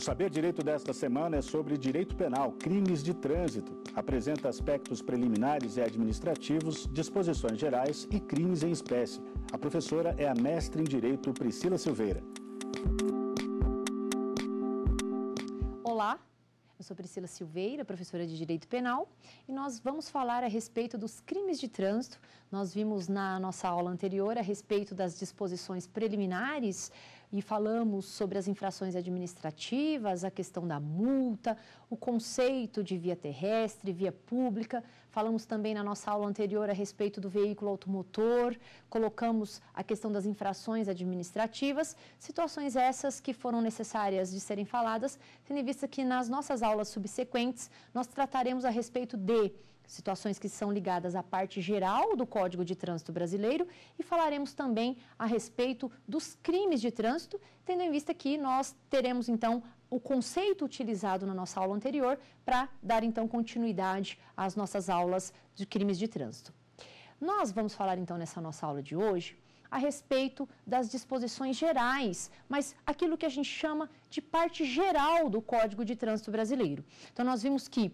O Saber Direito desta semana é sobre direito penal, crimes de trânsito. Apresenta aspectos preliminares e administrativos, disposições gerais e crimes em espécie. A professora é a mestre em direito Priscila Silveira. Olá, eu sou Priscila Silveira, professora de Direito Penal, e nós vamos falar a respeito dos crimes de trânsito. Nós vimos na nossa aula anterior a respeito das disposições preliminares e falamos sobre as infrações administrativas, a questão da multa, o conceito de via terrestre, via pública. Falamos também na nossa aula anterior a respeito do veículo automotor, colocamos a questão das infrações administrativas, situações essas que foram necessárias de serem faladas, tendo em vista que nas nossas aulas subsequentes nós trataremos a respeito de situações que são ligadas à parte geral do Código de Trânsito Brasileiro e falaremos também a respeito dos crimes de trânsito, tendo em vista que nós teremos então o conceito utilizado na nossa aula anterior para dar então continuidade às nossas aulas de crimes de trânsito. Nós vamos falar então nessa nossa aula de hoje a respeito das disposições gerais, mas aquilo que a gente chama de parte geral do Código de Trânsito Brasileiro. Então nós vimos que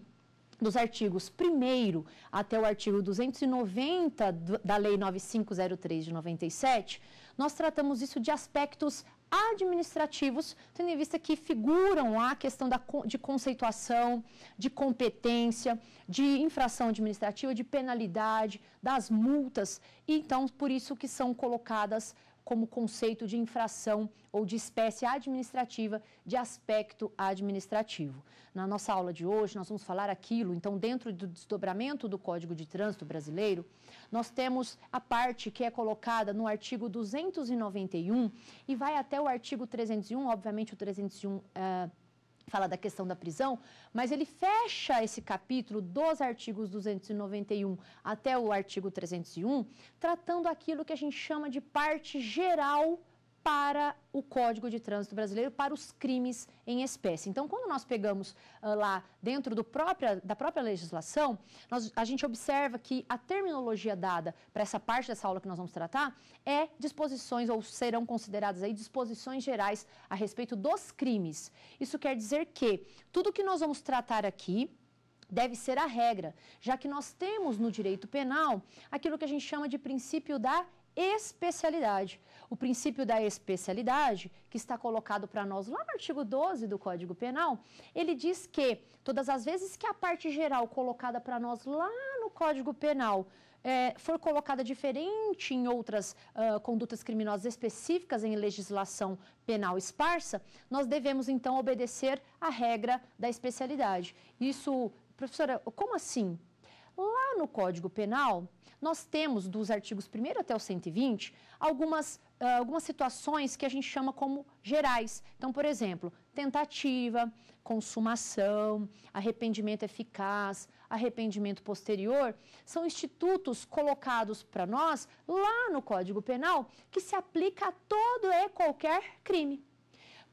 dos artigos 1 até o artigo 290 da Lei 9503 de 97, nós tratamos isso de aspectos administrativos, tendo em vista que figuram lá a questão da, de conceituação, de competência, de infração administrativa, de penalidade, das multas, e então por isso que são colocadas como conceito de infração ou de espécie administrativa de aspecto administrativo. Na nossa aula de hoje, nós vamos falar aquilo, então, dentro do desdobramento do Código de Trânsito Brasileiro, nós temos a parte que é colocada no artigo 291 e vai até o artigo 301, obviamente o 301 é fala da questão da prisão, mas ele fecha esse capítulo dos artigos 291 até o artigo 301, tratando aquilo que a gente chama de parte geral para o Código de Trânsito Brasileiro, para os crimes em espécie. Então, quando nós pegamos uh, lá dentro do própria, da própria legislação, nós, a gente observa que a terminologia dada para essa parte dessa aula que nós vamos tratar é disposições, ou serão consideradas aí disposições gerais a respeito dos crimes. Isso quer dizer que tudo que nós vamos tratar aqui, deve ser a regra, já que nós temos no direito penal aquilo que a gente chama de princípio da especialidade o princípio da especialidade, que está colocado para nós lá no artigo 12 do Código Penal, ele diz que todas as vezes que a parte geral colocada para nós lá no Código Penal é, for colocada diferente em outras uh, condutas criminosas específicas em legislação penal esparsa, nós devemos então obedecer à regra da especialidade. Isso, professora, como assim? Lá no Código Penal, nós temos dos artigos 1 até o 120 algumas, ah, algumas situações que a gente chama como gerais. Então, por exemplo, tentativa, consumação, arrependimento eficaz, arrependimento posterior, são institutos colocados para nós lá no Código Penal que se aplica a todo e qualquer crime.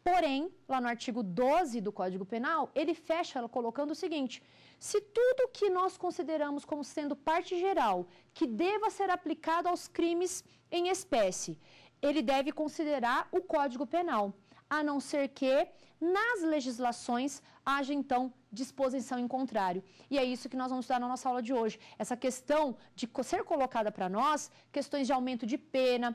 Porém, lá no artigo 12 do Código Penal, ele fecha colocando o seguinte: se tudo que nós consideramos como sendo parte geral que deva ser aplicado aos crimes em espécie, ele deve considerar o Código Penal, a não ser que nas legislações haja então disposição em contrário. E é isso que nós vamos estudar na nossa aula de hoje. Essa questão de ser colocada para nós, questões de aumento de pena,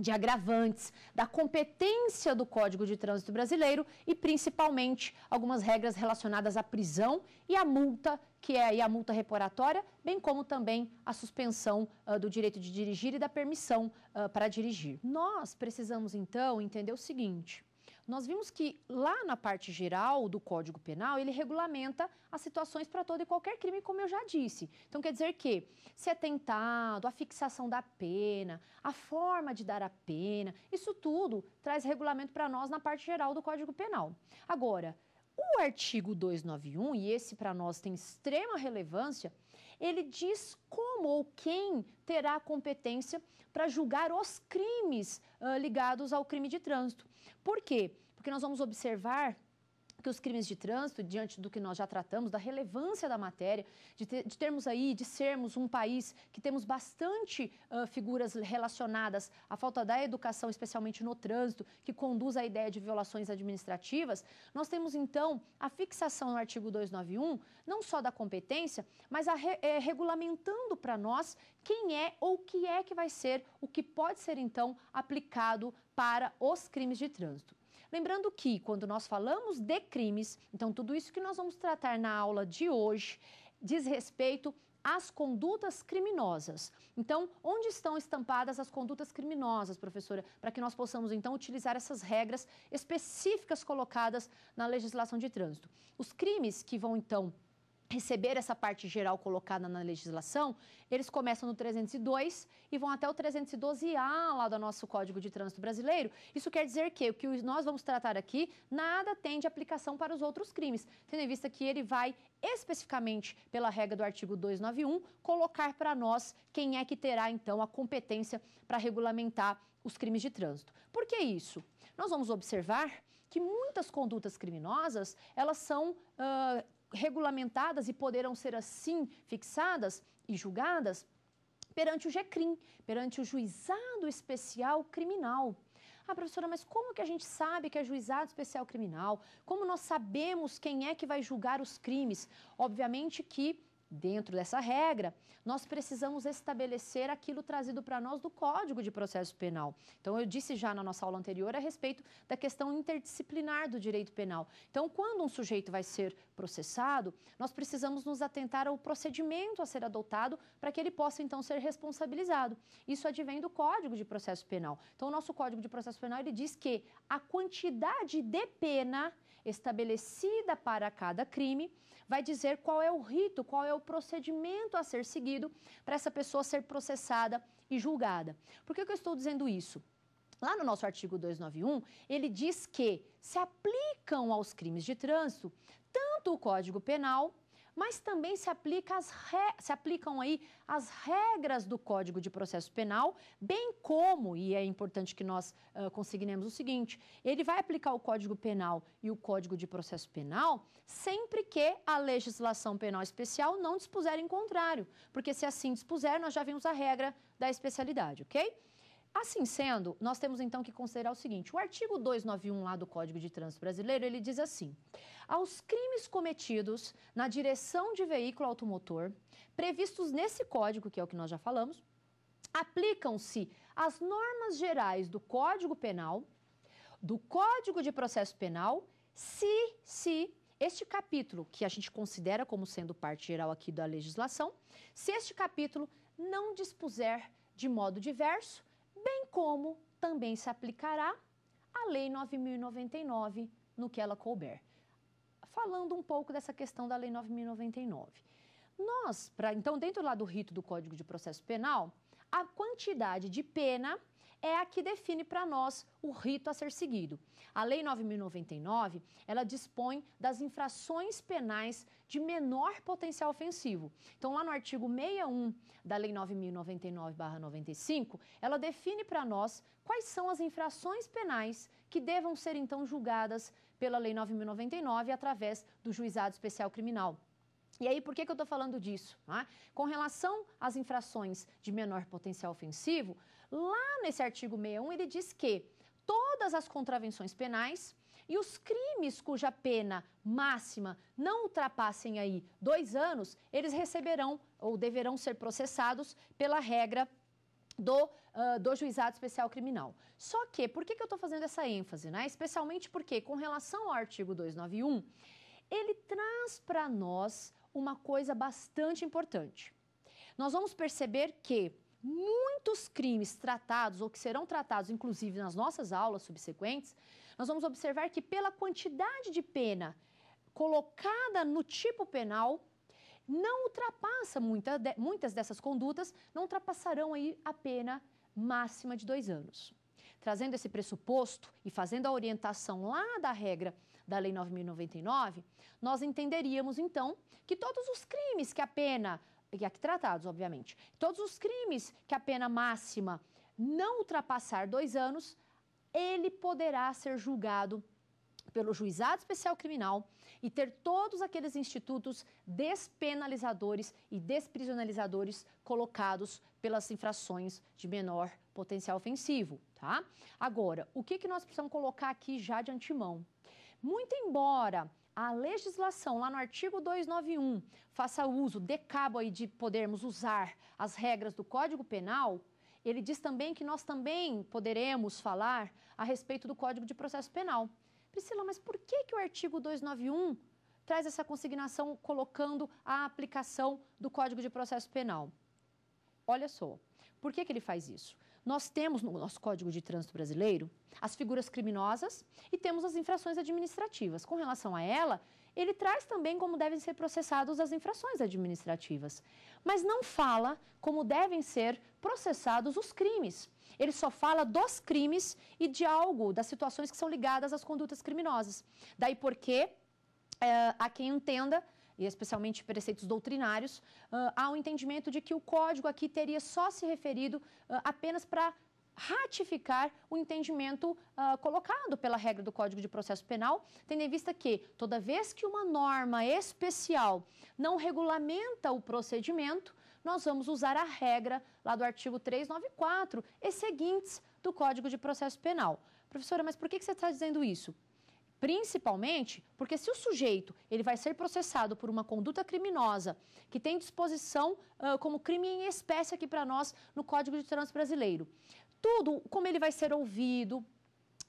de agravantes, da competência do Código de Trânsito Brasileiro e principalmente algumas regras relacionadas à prisão e à multa, que é a multa reparatória, bem como também a suspensão uh, do direito de dirigir e da permissão uh, para dirigir. Nós precisamos então entender o seguinte: nós vimos que lá na parte geral do Código Penal, ele regulamenta as situações para todo e qualquer crime, como eu já disse. Então, quer dizer que se é tentado a fixação da pena, a forma de dar a pena, isso tudo traz regulamento para nós na parte geral do Código Penal. Agora, o artigo 291, e esse para nós tem extrema relevância, ele diz como ou quem terá a competência para julgar os crimes uh, ligados ao crime de trânsito. Por quê? Porque nós vamos observar que os crimes de trânsito, diante do que nós já tratamos, da relevância da matéria, de, ter, de termos aí, de sermos um país que temos bastante uh, figuras relacionadas à falta da educação, especialmente no trânsito, que conduz à ideia de violações administrativas, nós temos então a fixação no artigo 291, não só da competência, mas a, é, regulamentando para nós quem é ou o que é que vai ser, o que pode ser então aplicado para os crimes de trânsito. Lembrando que quando nós falamos de crimes, então tudo isso que nós vamos tratar na aula de hoje diz respeito às condutas criminosas. Então, onde estão estampadas as condutas criminosas, professora, para que nós possamos então utilizar essas regras específicas colocadas na legislação de trânsito? Os crimes que vão então receber essa parte geral colocada na legislação, eles começam no 302 e vão até o 312A lá do nosso Código de Trânsito Brasileiro. Isso quer dizer que o que nós vamos tratar aqui nada tem de aplicação para os outros crimes, tendo em vista que ele vai especificamente pela regra do artigo 291 colocar para nós quem é que terá então a competência para regulamentar os crimes de trânsito. Por que isso? Nós vamos observar que muitas condutas criminosas, elas são uh, regulamentadas e poderão ser assim fixadas e julgadas perante o GECRIM, perante o Juizado Especial Criminal. Ah, professora, mas como que a gente sabe que é juizado especial criminal? Como nós sabemos quem é que vai julgar os crimes? Obviamente que Dentro dessa regra, nós precisamos estabelecer aquilo trazido para nós do Código de Processo Penal. Então, eu disse já na nossa aula anterior a respeito da questão interdisciplinar do direito penal. Então, quando um sujeito vai ser processado, nós precisamos nos atentar ao procedimento a ser adotado para que ele possa então ser responsabilizado. Isso advém do Código de Processo Penal. Então, o nosso Código de Processo Penal ele diz que a quantidade de pena estabelecida para cada crime, vai dizer qual é o rito, qual é o procedimento a ser seguido para essa pessoa ser processada e julgada. Por que, que eu estou dizendo isso? Lá no nosso artigo 291, ele diz que se aplicam aos crimes de trânsito tanto o Código Penal mas também se, aplica as re... se aplicam aí as regras do Código de Processo Penal, bem como, e é importante que nós uh, consignemos o seguinte, ele vai aplicar o Código Penal e o Código de Processo Penal sempre que a legislação penal especial não dispuser em contrário, porque se assim dispuser, nós já vimos a regra da especialidade, ok? Assim sendo, nós temos então que considerar o seguinte: o artigo 291 lá do Código de Trânsito Brasileiro, ele diz assim: aos crimes cometidos na direção de veículo automotor, previstos nesse código, que é o que nós já falamos, aplicam-se as normas gerais do Código Penal, do Código de Processo Penal, se se este capítulo, que a gente considera como sendo parte geral aqui da legislação, se este capítulo não dispuser de modo diverso bem como também se aplicará a Lei 9099 no que ela couber. Falando um pouco dessa questão da Lei 9099. Nós, pra, então, dentro lá do rito do Código de Processo Penal, a quantidade de pena é a que define para nós o rito a ser seguido. A Lei 9.099, ela dispõe das infrações penais de menor potencial ofensivo. Então, lá no artigo 61 da Lei 9099-95, ela define para nós quais são as infrações penais que devam ser então julgadas pela Lei 9099 através do juizado especial criminal. E aí, por que, que eu estou falando disso? Tá? com relação às infrações de menor potencial ofensivo, lá nesse artigo 61, ele diz que todas as contravenções penais e os crimes cuja pena máxima não ultrapassem aí dois anos, eles receberão ou deverão ser processados pela regra do, uh, do juizado especial criminal. Só que, por que, que eu estou fazendo essa ênfase? Né? Especialmente porque, com relação ao artigo 291, ele traz para nós uma coisa bastante importante. Nós vamos perceber que muitos crimes tratados, ou que serão tratados, inclusive nas nossas aulas subsequentes, nós vamos observar que pela quantidade de pena colocada no tipo penal, não ultrapassa muita de, muitas dessas condutas, não ultrapassarão aí a pena máxima de dois anos. Trazendo esse pressuposto e fazendo a orientação lá da regra da Lei 9.099, nós entenderíamos então que todos os crimes que a pena, e aqui tratados, obviamente, todos os crimes que a pena máxima não ultrapassar dois anos, ele poderá ser julgado pelo juizado especial criminal e ter todos aqueles institutos despenalizadores e desprisionalizadores colocados pelas infrações de menor potencial ofensivo, tá? Agora, o que, que nós precisamos colocar aqui já de antemão? Muito embora a legislação lá no artigo 291 faça uso de cabo aí de podermos usar as regras do Código Penal, ele diz também que nós também poderemos falar a respeito do Código de Processo Penal. Priscila, mas por que, que o artigo 291 traz essa consignação colocando a aplicação do Código de Processo Penal? Olha só, por que, que ele faz isso? Nós temos no nosso Código de Trânsito Brasileiro as figuras criminosas e temos as infrações administrativas. Com relação a ela, ele traz também como devem ser processadas as infrações administrativas, mas não fala como devem ser processados os crimes. Ele só fala dos crimes e de algo, das situações que são ligadas às condutas criminosas. Daí porque, é, eh, a quem entenda, e especialmente preceitos doutrinários, uh, há um entendimento de que o código aqui teria só se referido uh, apenas para ratificar o entendimento uh, colocado pela regra do Código de Processo Penal, tendo em vista que, toda vez que uma norma especial não regulamenta o procedimento, nós vamos usar a regra lá do artigo 394 e seguintes do Código de Processo Penal. Professora, mas por que você está dizendo isso? Principalmente porque se o sujeito ele vai ser processado por uma conduta criminosa que tem disposição uh, como crime em espécie aqui para nós no Código de Trânsito Brasileiro, tudo, como ele vai ser ouvido,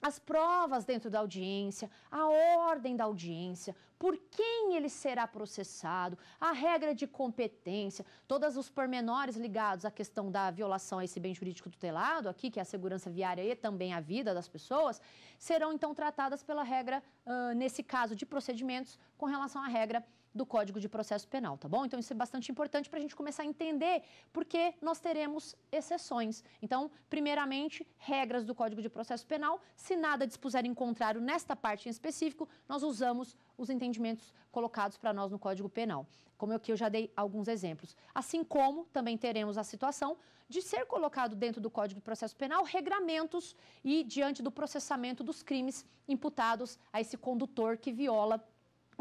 as provas dentro da audiência, a ordem da audiência, por quem ele será processado, a regra de competência, todos os pormenores ligados à questão da violação a esse bem jurídico tutelado, aqui que é a segurança viária e também a vida das pessoas, serão então tratadas pela regra, uh, nesse caso de procedimentos, com relação à regra do Código de Processo Penal, tá bom? Então isso é bastante importante para a gente começar a entender porque nós teremos exceções. Então, primeiramente, regras do Código de Processo Penal. Se nada dispuser em contrário nesta parte em específico, nós usamos os entendimentos colocados para nós no Código Penal, como eu que eu já dei alguns exemplos. Assim como também teremos a situação de ser colocado dentro do Código de Processo Penal regramentos e diante do processamento dos crimes imputados a esse condutor que viola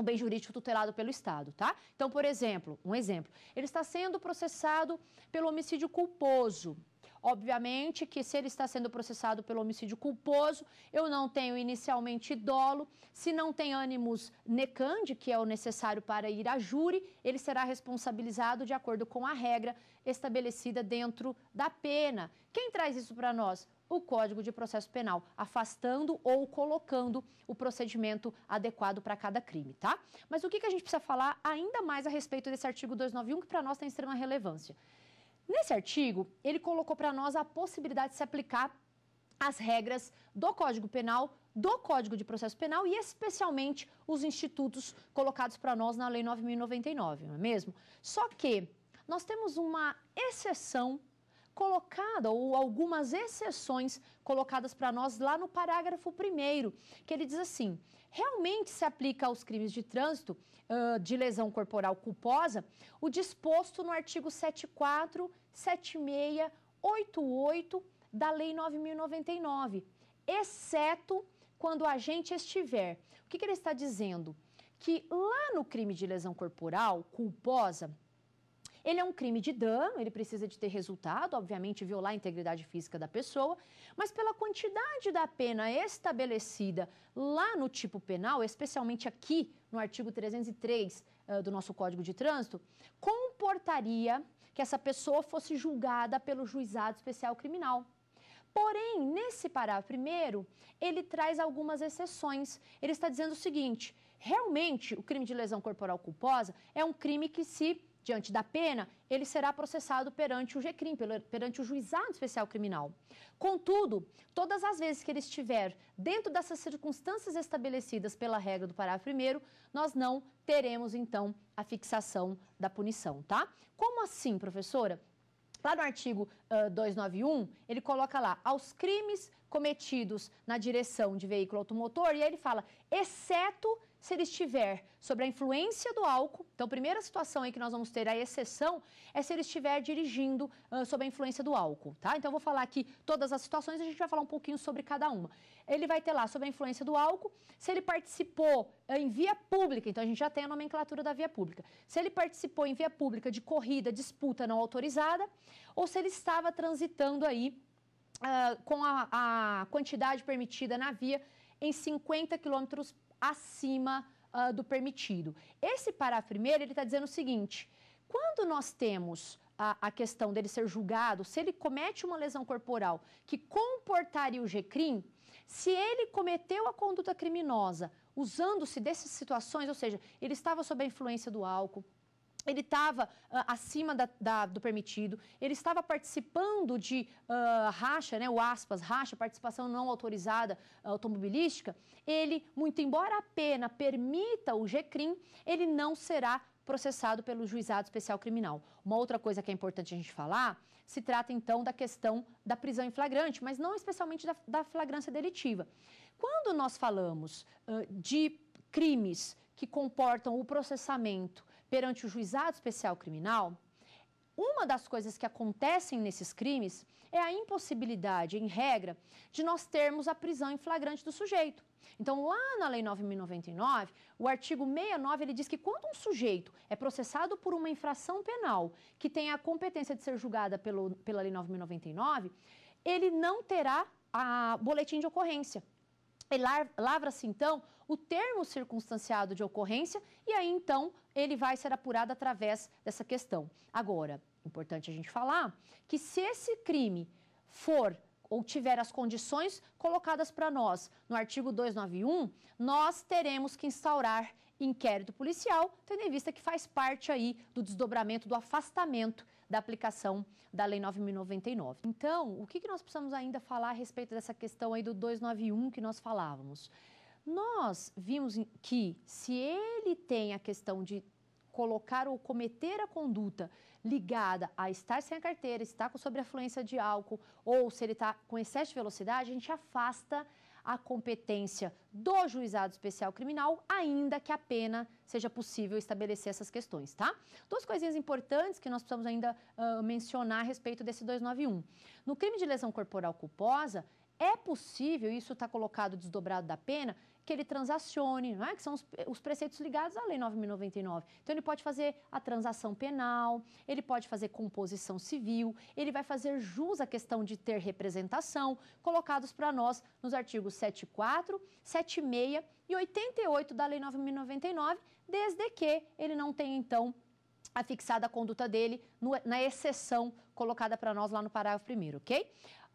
um bem jurídico tutelado pelo Estado, tá? Então, por exemplo, um exemplo, ele está sendo processado pelo homicídio culposo. Obviamente que se ele está sendo processado pelo homicídio culposo, eu não tenho inicialmente dolo, se não tem ânimos necande, que é o necessário para ir a júri, ele será responsabilizado de acordo com a regra estabelecida dentro da pena. Quem traz isso para nós? o Código de Processo Penal, afastando ou colocando o procedimento adequado para cada crime, tá? Mas o que, que a gente precisa falar ainda mais a respeito desse artigo 291, que para nós tem extrema relevância? Nesse artigo, ele colocou para nós a possibilidade de se aplicar as regras do Código Penal, do Código de Processo Penal e especialmente os institutos colocados para nós na Lei 9099, não é mesmo? Só que nós temos uma exceção colocada, ou algumas exceções colocadas para nós lá no parágrafo 1, que ele diz assim: realmente se aplica aos crimes de trânsito uh, de lesão corporal culposa o disposto no artigo 74, 76, 88 da Lei 9099, exceto quando o agente estiver. O que, que ele está dizendo? Que lá no crime de lesão corporal culposa, ele é um crime de dano, ele precisa de ter resultado, obviamente violar a integridade física da pessoa, mas pela quantidade da pena estabelecida lá no tipo penal, especialmente aqui no artigo 303 uh, eh, do nosso Código de Trânsito, comportaria que essa pessoa fosse julgada pelo juizado especial criminal. Porém, nesse parágrafo primeiro, ele traz algumas exceções. Ele está dizendo o seguinte: realmente, o crime de lesão corporal culposa é um crime que se diante da pena, ele será processado perante o GCRIM, perante o juizado especial criminal. Contudo, todas as vezes que ele estiver dentro dessas circunstâncias estabelecidas pela regra do parágrafo 1, nós não teremos, então, a fixação da punição, tá? Como assim, professora? Lá no artigo uh, 291, ele coloca lá, aos crimes cometidos na direção de veículo automotor, e aí ele fala, exceto se ele estiver sobre a influência do álcool, então primeira situação aí que nós vamos ter a exceção é se ele estiver dirigindo uh, sob a influência do álcool, tá? Então eu vou falar aqui todas as situações, a gente vai falar um pouquinho sobre cada uma. Ele vai ter lá sobre a influência do álcool, se ele participou uh, em via pública, então a gente já tem a nomenclatura da via pública. Se ele participou em via pública de corrida, disputa não autorizada, ou se ele estava transitando aí uh, com a, a quantidade permitida na via em 50 km acima uh, do permitido. Esse parágrafo primeiro, ele está dizendo o seguinte, quando nós temos a, a, questão dele ser julgado, se ele comete uma lesão corporal que comportaria o GCRIM, se ele cometeu a conduta criminosa usando-se dessas situações, ou seja, ele estava sob a influência do álcool, ele estava uh, ah, acima da, da, do permitido, ele estava participando de uh, racha, né, o aspas, racha, participação não autorizada uh, automobilística, ele, muito embora a pena permita o GCRIM, ele não será processado pelo juizado especial criminal. Uma outra coisa que é importante a gente falar, se trata então da questão da prisão em flagrante, mas não especialmente da, da flagrância delitiva. Quando nós falamos de crimes que comportam o processamento perante o juizado especial criminal, uma das coisas que acontecem nesses crimes é a impossibilidade, em regra, de nós termos a prisão em flagrante do sujeito. Então, lá na Lei 9.099, o artigo 69, ele diz que quando um sujeito é processado por uma infração penal que tem a competência de ser julgada pelo, pela Lei 9.099, ele não terá a boletim de ocorrência. Lavra-se então o termo circunstanciado de ocorrência e aí então ele vai ser apurado através dessa questão. Agora, importante a gente falar que se esse crime for ou tiver as condições colocadas para nós no artigo 291, nós teremos que instaurar inquérito policial, tendo em vista que faz parte aí do desdobramento do afastamento da aplicação da Lei 9.099. Então, o que, que nós precisamos ainda falar a respeito dessa questão aí do 291 que nós falávamos? Nós vimos que se ele tem a questão de colocar ou cometer a conduta ligada a estar sem a carteira, estar com sobre a de álcool ou se ele está com excesso de velocidade, a gente afasta a competência do juizado especial criminal, ainda que a pena seja possível estabelecer essas questões, tá? Duas coisinhas importantes que nós precisamos ainda uh, mencionar a respeito desse 291. No crime de lesão corporal culposa, é possível, isso está colocado desdobrado da pena, que ele transacione, não é? que são os, os preceitos ligados à Lei 9.099. Então, ele pode fazer a transação penal, ele pode fazer composição civil, ele vai fazer jus à questão de ter representação, colocados para nós nos artigos 74, 76 e 88 da Lei 9.099, desde que ele não tenha, então, afixada a conduta dele no, na exceção colocada para nós lá no parágrafo 1, ok?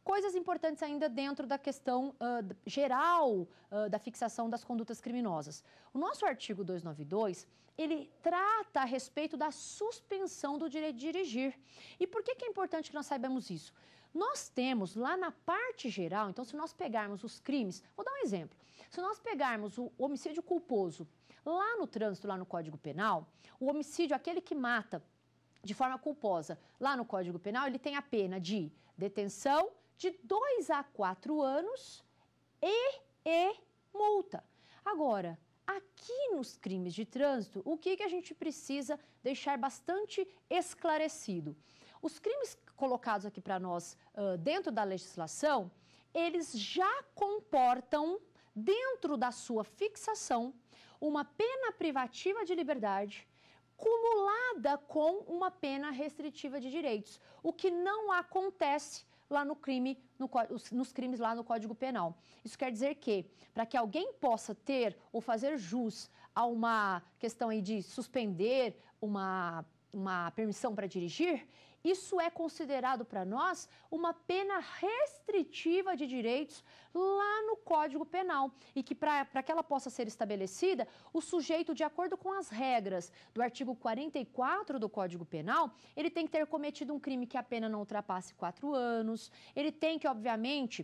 Coisas importantes ainda dentro da questão uh, geral uh, da fixação das condutas criminosas. O nosso artigo 292 ele trata a respeito da suspensão do direito de dirigir. E por que, que é importante que nós saibamos isso? Nós temos lá na parte geral, então, se nós pegarmos os crimes, vou dar um exemplo. Se nós pegarmos o homicídio culposo lá no trânsito, lá no Código Penal, o homicídio, aquele que mata de forma culposa, lá no Código Penal, ele tem a pena de detenção, de 2 a 4 anos e, e multa. Agora, aqui nos crimes de trânsito, o que, que a gente precisa deixar bastante esclarecido? Os crimes colocados aqui para nós uh, dentro da legislação, eles já comportam, dentro da sua fixação, uma pena privativa de liberdade cumulada com uma pena restritiva de direitos, o que não acontece lá no crime, no, nos crimes lá no Código Penal. Isso quer dizer que, para que alguém possa ter ou fazer jus a uma questão aí de suspender uma, uma permissão para dirigir, isso é considerado para nós uma pena restritiva de direitos lá no Código Penal e que para que ela possa ser estabelecida, o sujeito, de acordo com as regras do artigo 44 do Código Penal, ele tem que ter cometido um crime que a pena não ultrapasse quatro anos, ele tem que, obviamente,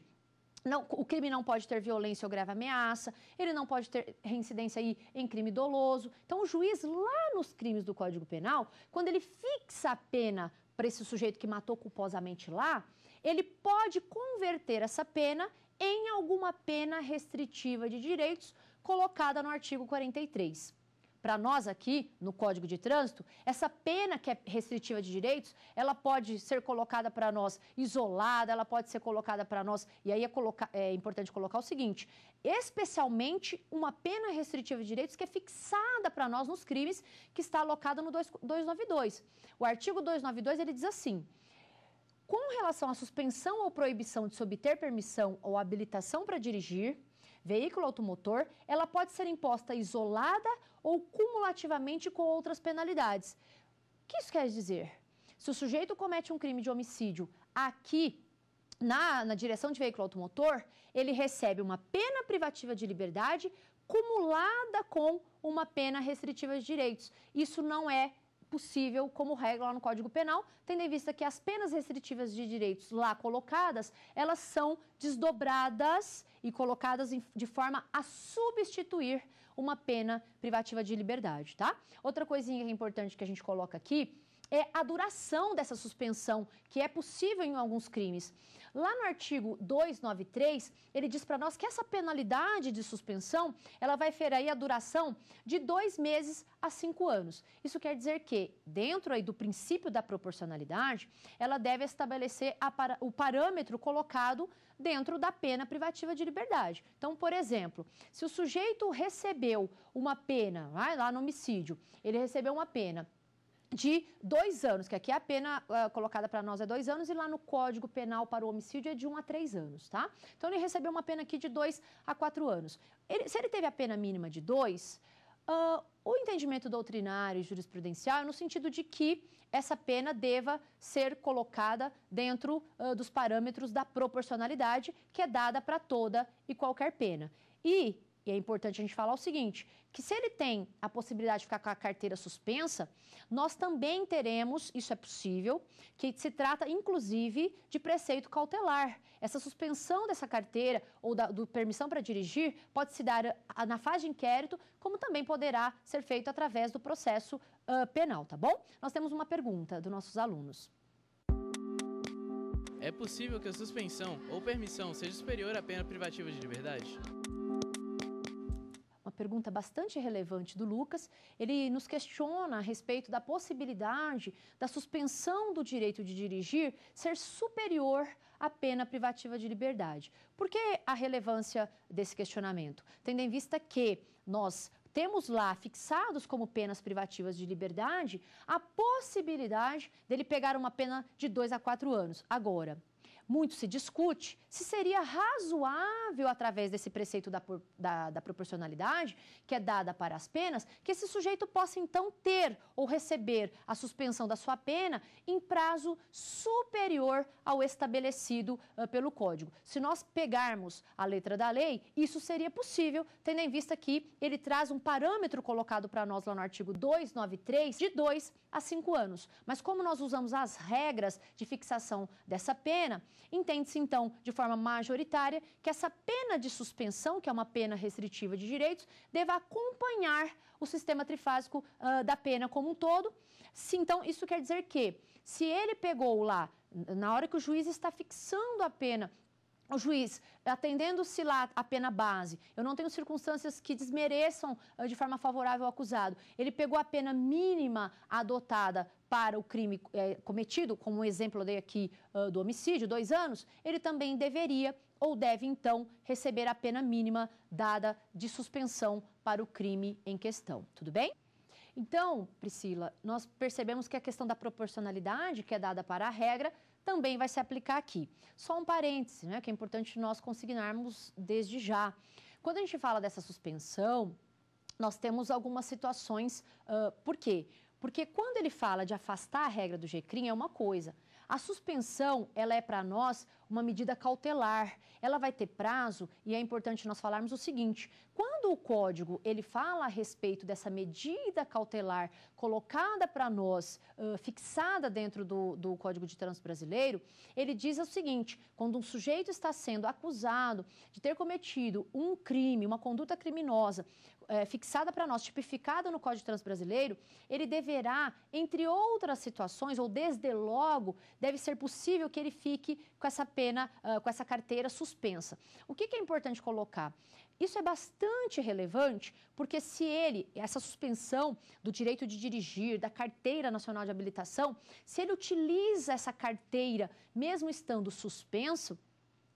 não, o crime não pode ter violência ou grave ameaça, ele não pode ter reincidência aí em crime doloso. Então, o juiz, lá nos crimes do Código Penal, quando ele fixa a pena para esse sujeito que matou culposamente lá, ele pode converter essa pena em alguma pena restritiva de direitos colocada no artigo 43. Para nós aqui, no Código de Trânsito, essa pena que é restritiva de direitos, ela pode ser colocada para nós isolada, ela pode ser colocada para nós. E aí é, colocar, é importante colocar o seguinte: especialmente uma pena restritiva de direitos que é fixada para nós nos crimes, que está alocada no 292. O artigo 292 ele diz assim: com relação à suspensão ou proibição de se obter permissão ou habilitação para dirigir, veículo automotor, ela pode ser imposta isolada ou cumulativamente com outras penalidades. O que isso quer dizer? Se o sujeito comete um crime de homicídio aqui na, na direção de veículo automotor, ele recebe uma pena privativa de liberdade cumulada com uma pena restritiva de direitos. Isso não é possível como regra lá no Código Penal, tendo em vista que as penas restritivas de direitos lá colocadas, elas são desdobradas e colocadas de forma a substituir uma pena privativa de liberdade, tá? Outra coisinha que é importante que a gente coloca aqui é a duração dessa suspensão, que é possível em alguns crimes. Lá no artigo 293, ele diz para nós que essa penalidade de suspensão, ela vai ferir aí a duração de dois meses a cinco anos. Isso quer dizer que, dentro aí do princípio da proporcionalidade, ela deve estabelecer a, o parâmetro colocado dentro da pena privativa de liberdade. Então, por exemplo, se o sujeito recebeu uma pena, vai lá no homicídio, ele recebeu uma pena de dois anos, que aqui a pena uh, colocada para nós é dois anos e lá no Código Penal para o homicídio é de um a três anos, tá? Então ele recebeu uma pena aqui de dois a quatro anos. Ele, se ele teve a pena mínima de dois, uh, o entendimento doutrinário e jurisprudencial é no sentido de que essa pena deva ser colocada dentro uh, dos parâmetros da proporcionalidade que é dada para toda e qualquer pena. E e é importante a gente falar o seguinte, que se ele tem a possibilidade de ficar com a carteira suspensa, nós também teremos, isso é possível, que se trata inclusive de preceito cautelar. Essa suspensão dessa carteira ou da do permissão para dirigir pode se dar ah, na fase de inquérito, como também poderá ser feito através do processo uh, penal, tá bom? Nós temos uma pergunta dos nossos alunos. É possível que a suspensão ou permissão seja superior à pena privativa de liberdade? pergunta bastante relevante do Lucas. Ele nos questiona a respeito da possibilidade da suspensão do direito de dirigir ser superior à pena privativa de liberdade. Por que a relevância desse questionamento? Tendo em vista que nós temos lá fixados como penas privativas de liberdade a possibilidade dele pegar uma pena de dois a quatro anos. Agora, muito se discute se seria razoável, através desse preceito da, da, da, proporcionalidade, que é dada para as penas, que esse sujeito possa então ter ou receber a suspensão da sua pena em prazo superior ao estabelecido uh, pelo Código. Se nós pegarmos a letra da lei, isso seria possível, tendo em vista que ele traz um parâmetro colocado para nós lá no artigo 293, de 2 a 5 anos. Mas como nós usamos as regras de fixação dessa pena, Entende-se, então, de forma majoritária, que essa pena de suspensão, que é uma pena restritiva de direitos, deva acompanhar o sistema trifásico uh, da pena como um todo. Se, então, isso quer dizer que, se ele pegou lá, na hora que o juiz está fixando a pena o juiz, atendendo-se lá a pena base, eu não tenho circunstâncias que desmereçam ah, de forma favorável o acusado. Ele pegou a pena mínima adotada para o crime é, cometido, como o um exemplo eu dei aqui uh, do homicídio, dois anos, ele também deveria ou deve então receber a pena mínima dada de suspensão para o crime em questão. Tudo bem? Então, Priscila, nós percebemos que a questão da proporcionalidade que é dada para a regra também vai se aplicar aqui. Só um parêntese, né, que é importante nós consignarmos desde já. Quando a gente fala dessa suspensão, nós temos algumas situações. Uh, por quê? Porque quando ele fala de afastar a regra do GCRIM é uma coisa. A suspensão, ela é para nós uma medida cautelar. Ela vai ter prazo e é importante nós falarmos o seguinte: quando o código ele fala a respeito dessa medida cautelar colocada para nós, uh, fixada dentro do, do Código de Trânsito Brasileiro, ele diz o seguinte: quando um sujeito está sendo acusado de ter cometido um crime, uma conduta criminosa, fixada para nós, tipificada no Código de Trânsito Brasileiro, ele deverá, entre outras situações, ou desde logo, deve ser possível que ele fique com essa pena pena, uh, com essa carteira suspensa. O que, que é importante colocar? Isso é bastante relevante porque se ele, essa suspensão do direito de dirigir, da carteira nacional de habilitação, se ele utiliza essa carteira mesmo estando suspenso,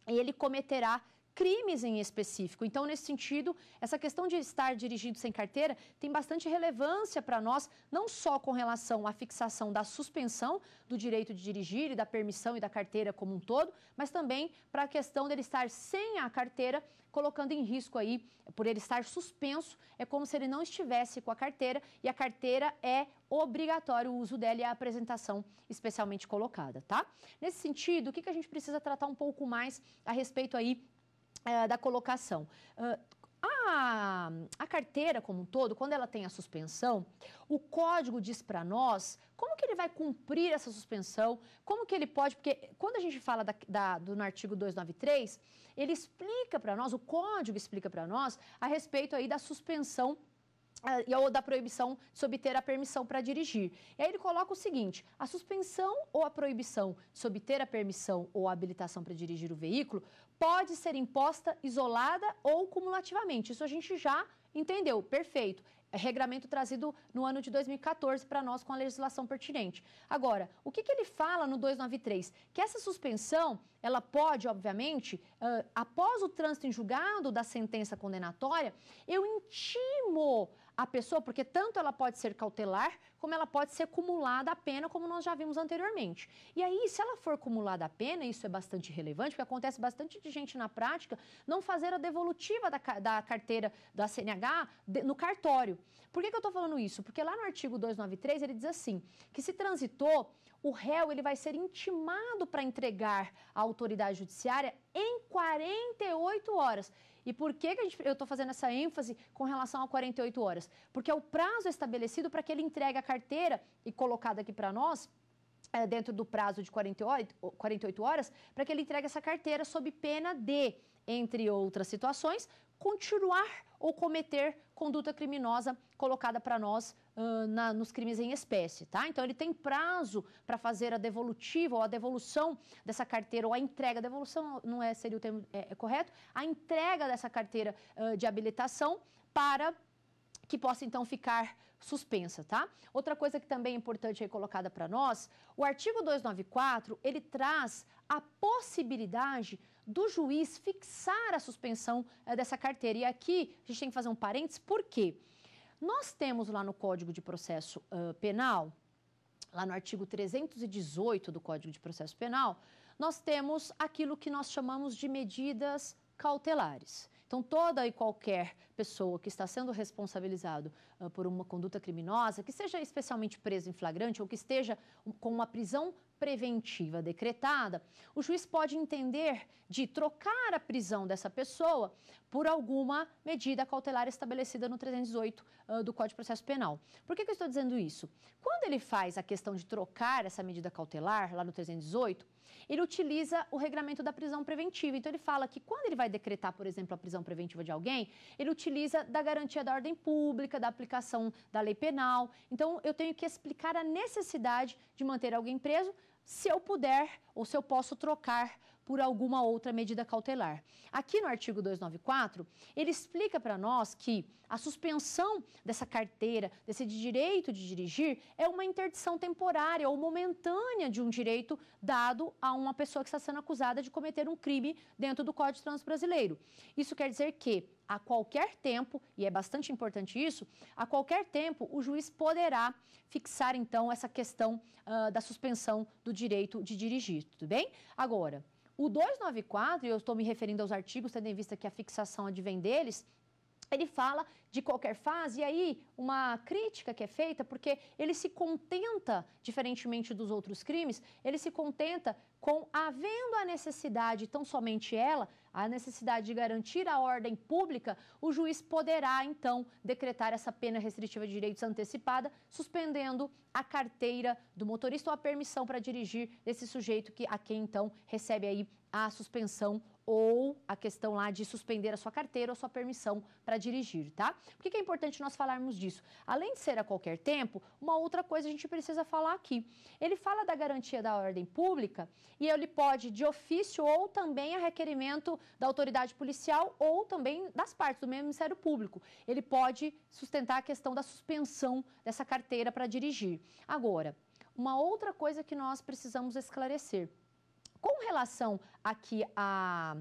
ele cometerá crimes em específico. Então, nesse sentido, essa questão de estar dirigindo sem carteira tem bastante relevância para nós, não só com relação à fixação da suspensão do direito de dirigir e da permissão e da carteira como um todo, mas também para a questão dele estar sem a carteira, colocando em risco aí, por ele estar suspenso, é como se ele não estivesse com a carteira e a carteira é obrigatório o uso dela e a apresentação especialmente colocada, tá? Nesse sentido, o que, que a gente precisa tratar um pouco mais a respeito aí é, da colocação. Uh, a, a, carteira como um todo, quando ela tem a suspensão, o código diz para nós como que ele vai cumprir essa suspensão, como que ele pode, porque quando a gente fala da, da, do no artigo 293, ele explica para nós, o código explica para nós a respeito aí da suspensão ah, e ou da proibição de obter a permissão para dirigir. E aí ele coloca o seguinte: a suspensão ou a proibição de obter a permissão ou a habilitação para dirigir o veículo pode ser imposta isolada ou cumulativamente. Isso a gente já entendeu, perfeito. É regramento trazido no ano de 2014 para nós com a legislação pertinente. Agora, o que, que, ele fala no 293? Que essa suspensão, ela pode, obviamente, uh, após o trânsito em julgado da sentença condenatória, eu intimo a pessoa, porque tanto ela pode ser cautelar, como ela pode ser acumulada a pena, como nós já vimos anteriormente. E aí, se ela for acumulada a pena, isso é bastante relevante, porque acontece bastante de gente na prática não fazer a devolutiva da, da carteira da CNH de, no cartório. Por que, que eu estou falando isso? Porque lá no artigo 293 ele diz assim: que se transitou o réu ele vai ser intimado para entregar à autoridade judiciária em 48 horas. E por que, que gente, eu estou fazendo essa ênfase com relação a 48 horas? Porque é o prazo estabelecido para que ele entregue a carteira e colocado aqui para nós é, dentro do prazo de 48, 48 horas, para que ele entregue essa carteira sob pena de, entre outras situações, continuar ou cometer conduta criminosa colocada para nós uh, na, nos crimes em espécie, tá? Então ele tem prazo para fazer a devolutiva ou a devolução dessa carteira ou a entrega, devolução não é seria o termo é, é correto, a entrega dessa carteira uh, de habilitação para que possa então ficar suspensa, tá? Outra coisa que também é importante aí colocada para nós, o artigo 294, ele traz a possibilidade do juiz fixar a suspensão eh, dessa carteira. E aqui a gente tem que fazer um parênteses, por quê? Nós temos lá no Código de Processo uh, Penal, lá no artigo 318 do Código de Processo Penal, nós temos aquilo que nós chamamos de medidas cautelares. Então, toda e qualquer pessoa que está sendo responsabilizado uh, por uma conduta criminosa, que seja especialmente preso em flagrante ou que esteja com uma prisão preventiva decretada, o juiz pode entender de trocar a prisão dessa pessoa por alguma medida cautelar estabelecida no 318 uh, ah, do Código de Processo Penal. Por que, que eu estou dizendo isso? Quando ele faz a questão de trocar essa medida cautelar lá no 318, ele utiliza o regramento da prisão preventiva. Então, ele fala que quando ele vai decretar, por exemplo, a prisão preventiva de alguém, ele utiliza da garantia da ordem pública, da aplicação da lei penal. Então, eu tenho que explicar a necessidade de manter alguém preso se eu puder ou se eu posso trocar por alguma outra medida cautelar. Aqui no artigo 294, ele explica para nós que a suspensão dessa carteira, desse direito de dirigir, é uma interdição temporária ou momentânea de um direito dado a uma pessoa que está sendo acusada de cometer um crime dentro do Código de Trânsito Brasileiro. Isso quer dizer que a qualquer tempo, e é bastante importante isso, a qualquer tempo o juiz poderá fixar então essa questão uh, da suspensão do direito de dirigir, tudo bem? Agora, o 294, e eu estou me referindo aos artigos, tendo em vista que a fixação advém deles, ele fala de qualquer fase, e aí uma crítica que é feita, porque ele se contenta, diferentemente dos outros crimes, ele se contenta com, havendo a necessidade, tão somente ela, a necessidade de garantir a ordem pública, o juiz poderá, então, decretar essa pena restritiva de direitos antecipada, suspendendo a carteira do motorista ou a permissão para dirigir desse sujeito que a quem, então, recebe aí a suspensão ou a questão lá de suspender a sua carteira ou a sua permissão para dirigir, tá? Por que, que é importante nós falarmos disso? Além de ser a qualquer tempo, uma outra coisa a gente precisa falar aqui. Ele fala da garantia da ordem pública e ele pode de ofício ou também a requerimento da autoridade policial ou também das partes do Ministério Público. Ele pode sustentar a questão da suspensão dessa carteira para dirigir. Agora, uma outra coisa que nós precisamos esclarecer com relação aqui à,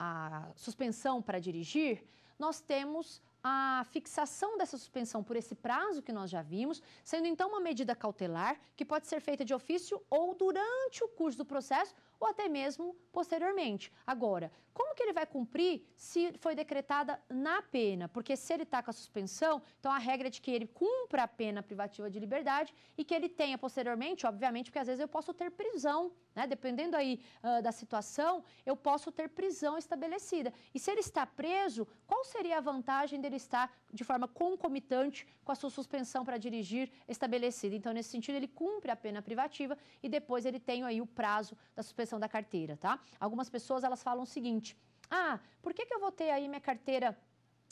à suspensão para dirigir, nós temos a fixação dessa suspensão por esse prazo que nós já vimos, sendo então uma medida cautelar que pode ser feita de ofício ou durante o curso do processo ou até mesmo posteriormente. Agora, como que ele vai cumprir se foi decretada na pena? Porque se ele está com a suspensão, então a regra é de que ele cumpra a pena privativa de liberdade e que ele tenha posteriormente, obviamente, porque às vezes eu posso ter prisão, né? Dependendo aí uh, da situação, eu posso ter prisão estabelecida. E se ele está preso, qual seria a vantagem dele estar de forma concomitante com a sua suspensão para dirigir estabelecida? Então, nesse sentido, ele cumpre a pena privativa e depois ele tem aí o prazo da suspensão proteção da carteira, tá? Algumas pessoas elas falam o seguinte: ah, por que, que eu vou ter aí minha carteira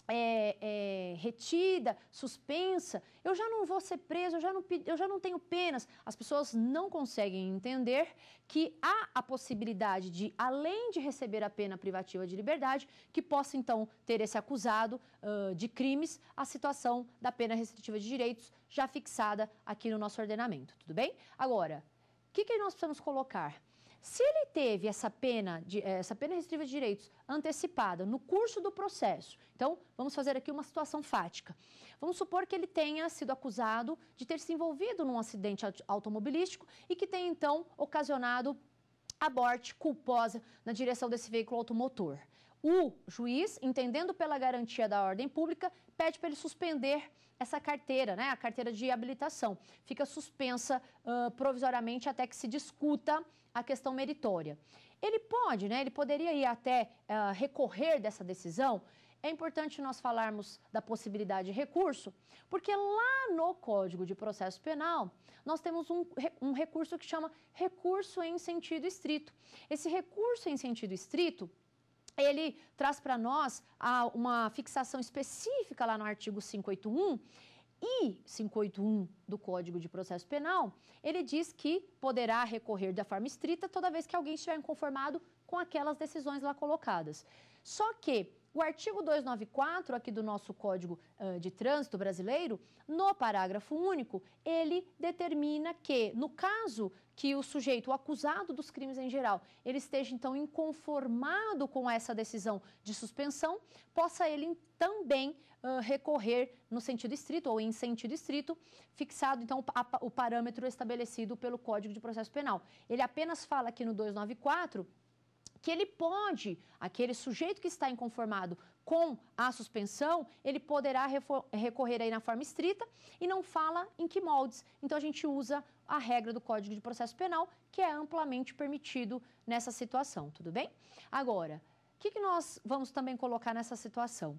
é, é, retida, suspensa, eu já não vou ser preso, eu já, não, eu já não tenho penas. As pessoas não conseguem entender que há a possibilidade de, além de receber a pena privativa de liberdade, que possa então ter esse acusado uh, de crimes, a situação da pena restritiva de direitos já fixada aqui no nosso ordenamento, tudo bem? Agora, o que, que nós precisamos colocar? Se ele teve essa pena, de, eh, essa pena restritiva de direitos antecipada no curso do processo, então vamos fazer aqui uma situação fática. Vamos supor que ele tenha sido acusado de ter se envolvido num acidente automobilístico e que tenha então ocasionado a morte culposa na direção desse veículo automotor. O juiz, entendendo pela garantia da ordem pública, pede para ele suspender essa carteira, né? A carteira de habilitação. Fica suspensa uh, provisoriamente até que se discuta a questão meritória. Ele pode, né? Ele poderia ir até uh, recorrer dessa decisão. É importante nós falarmos da possibilidade de recurso, porque lá no Código de Processo Penal nós temos um, um recurso que chama recurso em sentido estrito. Esse recurso em sentido estrito ele traz para nós uma fixação específica lá no artigo 581 e 581 do Código de Processo Penal, ele diz que poderá recorrer da forma estrita toda vez que alguém estiver inconformado com aquelas decisões lá colocadas. Só que o artigo 294 aqui do nosso Código uh, de Trânsito Brasileiro, no parágrafo único, ele determina que, no caso que o sujeito, o acusado dos crimes em geral, ele esteja então inconformado com essa decisão de suspensão, possa ele também uh, recorrer no sentido estrito ou em sentido estrito, fixado então a, o parâmetro estabelecido pelo Código de Processo Penal. Ele apenas fala aqui no 294 que ele pode, aquele sujeito que está inconformado com a suspensão, ele poderá recorrer aí na forma estrita e não fala em que moldes. Então a gente usa a regra do Código de Processo Penal, que é amplamente permitido nessa situação, tudo bem? Agora, o que, que nós vamos também colocar nessa situação?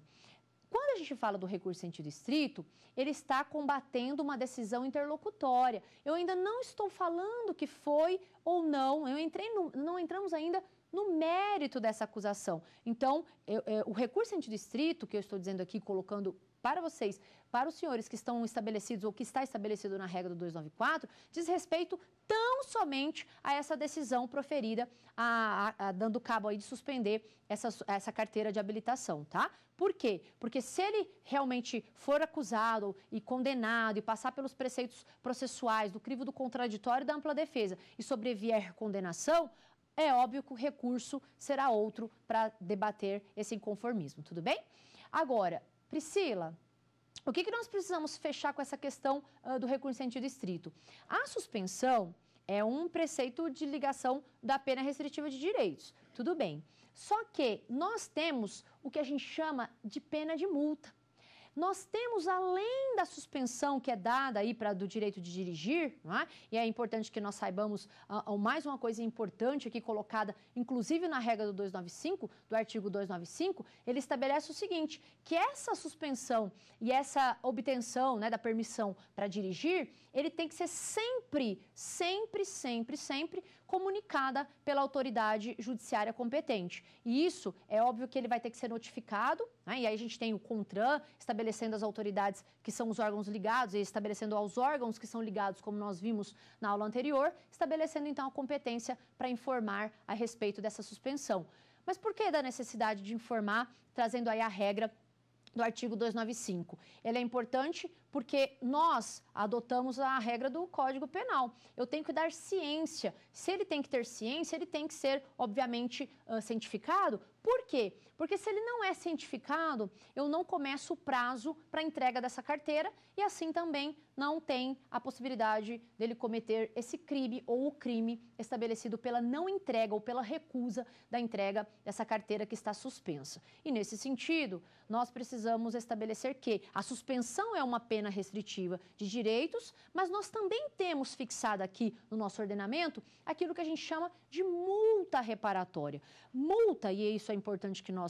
Quando a gente fala do recurso em sentido estrito, ele está combatendo uma decisão interlocutória. Eu ainda não estou falando que foi ou não, eu entrei no, não entramos ainda no mérito dessa acusação. Então, eu, eu, é, o recurso antidistrito, que eu estou dizendo aqui, colocando para vocês, para os senhores que estão estabelecidos ou que está estabelecido na regra do 294, diz respeito tão somente a essa decisão proferida, a, a, a, dando cabo aí de suspender essa, essa carteira de habilitação, tá? Por quê? Porque se ele realmente for acusado e condenado e passar pelos preceitos processuais do crivo do contraditório e da ampla defesa e sobrevier condenação, é óbvio que o recurso será outro para debater esse inconformismo, tudo bem? Agora, Priscila, o que, que nós precisamos fechar com essa questão uh, do recurso em sentido estrito? A suspensão é um preceito de ligação da pena restritiva de direitos, tudo bem. Só que nós temos o que a gente chama de pena de multa nós temos, além da suspensão que é dada aí para do direito de dirigir, é? e é importante que nós saibamos uh, uh, mais uma coisa importante aqui colocada, inclusive na regra do 295, do artigo 295, ele estabelece o seguinte, que essa suspensão e essa obtenção né, da permissão para dirigir, ele tem que ser sempre, sempre, sempre, sempre comunicada pela autoridade judiciária competente. E isso é óbvio que ele vai ter que ser notificado, né? e aí a gente tem o CONTRAN estabelecendo as autoridades que são os órgãos ligados e estabelecendo aos órgãos que são ligados, como nós vimos na aula anterior, estabelecendo então a competência para informar a respeito dessa suspensão. Mas por que da necessidade de informar, trazendo aí a regra do artigo 295. Ele é importante porque nós adotamos a regra do Código Penal. Eu tenho que dar ciência. Se ele tem que ter ciência, ele tem que ser, obviamente, uh, cientificado. Por quê? Porque se ele não é cientificado, eu não começo o prazo para entrega dessa carteira e assim também não tem a possibilidade dele cometer esse crime ou o crime estabelecido pela não entrega ou pela recusa da entrega dessa carteira que está suspensa. E nesse sentido, nós precisamos estabelecer que a suspensão é uma pena restritiva de direitos, mas nós também temos fixado aqui no nosso ordenamento aquilo que a gente chama de multa reparatória. Multa, e isso é importante que nós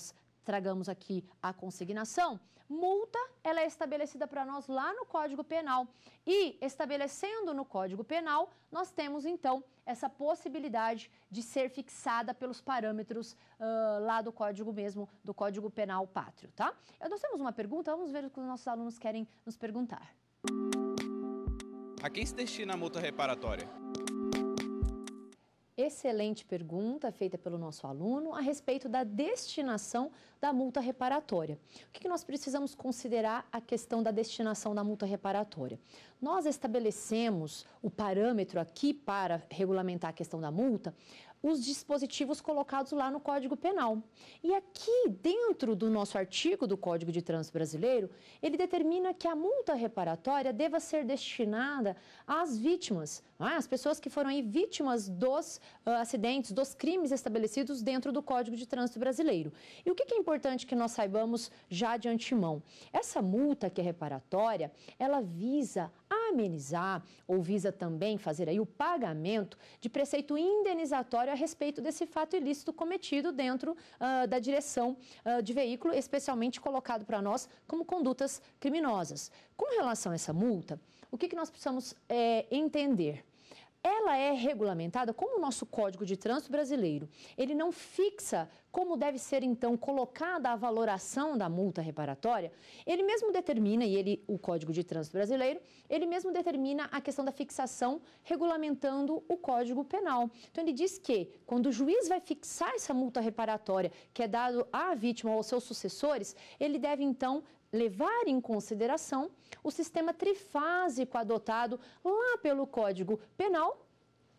tragamos aqui a consignação, multa ela é estabelecida para nós lá no Código Penal. E estabelecendo no Código Penal, nós temos então essa possibilidade de ser fixada pelos parâmetros uh, lá do código mesmo, do Código Penal Pátrio, tá? Nós temos uma pergunta, vamos ver o que os nossos alunos querem nos perguntar. A quem se destina a multa reparatória? excelente pergunta feita pelo nosso aluno a respeito da destinação da multa reparatória. O que nós precisamos considerar a questão da destinação da multa reparatória? Nós estabelecemos o parâmetro aqui para regulamentar a questão da multa os dispositivos colocados lá no Código Penal. E aqui, dentro do nosso artigo do Código de Trânsito Brasileiro, ele determina que a multa reparatória deva ser destinada às vítimas, é? às pessoas que foram vítimas dos uh, acidentes, dos crimes estabelecidos dentro do Código de Trânsito Brasileiro. E o que, que é importante que nós saibamos já de antemão? Essa multa que é reparatória, ela visa a amenizar ou visa também fazer aí o pagamento de preceito indenizatório a respeito desse fato ilícito cometido dentro uh, da direção uh, de veículo, especialmente colocado para nós como condutas criminosas. Com relação a essa multa, o que, que nós precisamos é, entender? ela é regulamentada como o nosso Código de Trânsito brasileiro. Ele não fixa como deve ser então colocada a valoração da multa reparatória. Ele mesmo determina e ele o Código de Trânsito brasileiro, ele mesmo determina a questão da fixação regulamentando o Código Penal. Então ele diz que quando o juiz vai fixar essa multa reparatória que é dado à vítima ou aos seus sucessores, ele deve então levar em consideração o sistema trifásico adotado lá pelo Código Penal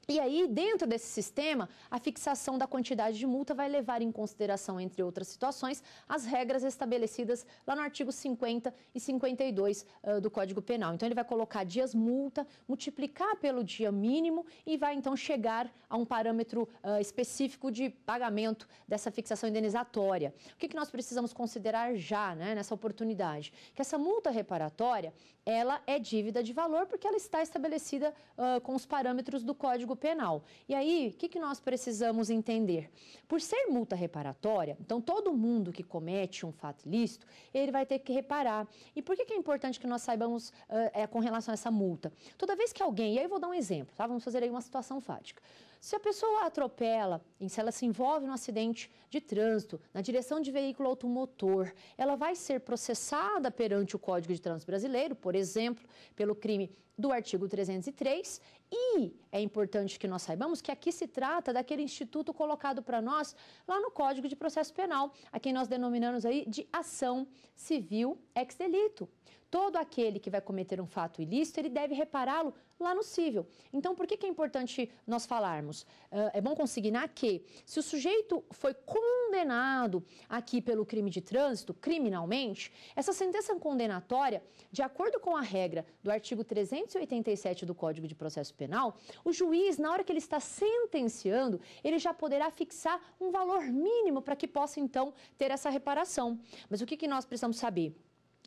e aí, dentro desse sistema, a fixação da quantidade de multa vai levar em consideração, entre outras situações, as regras estabelecidas lá no artigo 50 e 52 uh, do Código Penal. Então, ele vai colocar dias multa, multiplicar pelo dia mínimo e vai então chegar a um parâmetro uh, específico de pagamento dessa fixação indenizatória. O que, que nós precisamos considerar já né, nessa oportunidade? Que essa multa reparatória ela é dívida de valor porque ela está estabelecida uh, com os parâmetros do Código penal. E aí, o que, que nós precisamos entender? Por ser multa reparatória, então todo mundo que comete um fato ilícito, ele vai ter que reparar. E por que, que é importante que nós saibamos uh, é, com relação a essa multa? Toda vez que alguém, e aí eu vou dar um exemplo, tá? vamos fazer aí uma situação fática. Se a pessoa atropela, se ela se envolve num acidente de trânsito, na direção de veículo automotor, ela vai ser processada perante o Código de Trânsito Brasileiro, por exemplo, pelo crime do artigo 303. E é importante que nós saibamos que aqui se trata daquele instituto colocado para nós lá no Código de Processo Penal, a quem nós denominamos aí de ação civil ex delito. Todo aquele que vai cometer um fato ilícito, ele deve repará-lo lá no cível. Então, por que, que é importante nós falarmos? Ah, é bom consignar que, se o sujeito foi condenado aqui pelo crime de trânsito, criminalmente, essa sentença condenatória, de acordo com a regra do artigo 387 do Código de Processo Penal, o juiz, na hora que ele está sentenciando, ele já poderá fixar um valor mínimo para que possa, então, ter essa reparação. Mas o que, que nós precisamos saber?